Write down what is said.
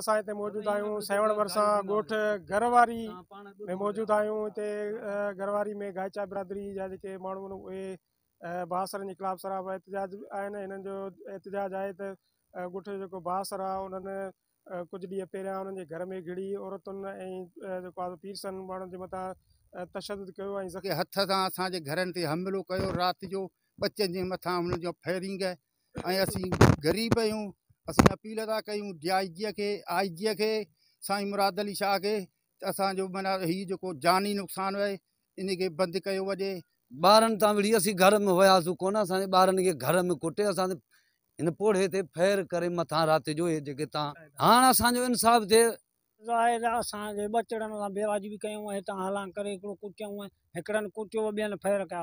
असां हिते मौजूदु आहियूं सेवण भरिसां घरवारी में मौजूदु आहियूं हिते घरवारी में गायचा बिरादरी जा जेके माण्हू आहिनि हिननि जो एतिजाज आहे त बासरु आहे उन्हनि कुझु ॾींहं पहिरियां उन्हनि जे घर में घिड़ी औरतुनि ऐं जेको आहे पीरसनि माण्हुनि जे मथां असांजे घरनि ते हमलो कयो राति जो फैरिंग ऐं असीं असां अपील था क्यों डी आई जी के आई जी के साई मुराद अली शाह के असो माना हीउ जेको जानी नुकसान है इन खे बंदि कयो वञे ॿारनि तां घर में हुयासीं को बार घर में कुटे अस हिन पोड़े ते फेर कर मथां राति जो ये जेके तव्हां इंसाफ़ थे ज़ाहिर आहे असांजे बेवाजी बि कयूं ऐं हितां हलां करे फेर कया